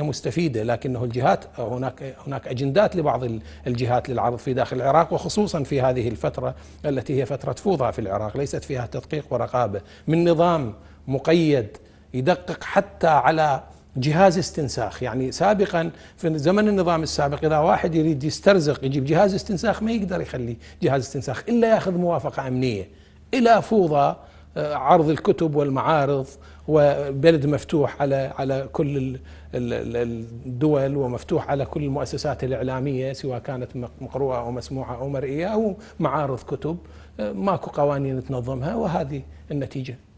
مستفيده لكنه الجهات هناك هناك اجندات لبعض الجهات للعرض في داخل العراق وخصوصا في هذه الفتره التي هي فتره فوضى في العراق ليست فيها تدقيق ورقابه من نظام مقيد يدقق حتى على جهاز استنساخ يعني سابقا في زمن النظام السابق اذا واحد يريد يسترزق يجيب جهاز استنساخ ما يقدر يخلي جهاز استنساخ الا ياخذ موافقه امنيه الى فوضى آه، عرض الكتب والمعارض وبلد مفتوح على على كل الدول ومفتوح على كل المؤسسات الاعلاميه سواء كانت مقروءه او مسموعه او مرئيه او معارض كتب آه، ماكو قوانين تنظمها وهذه النتيجه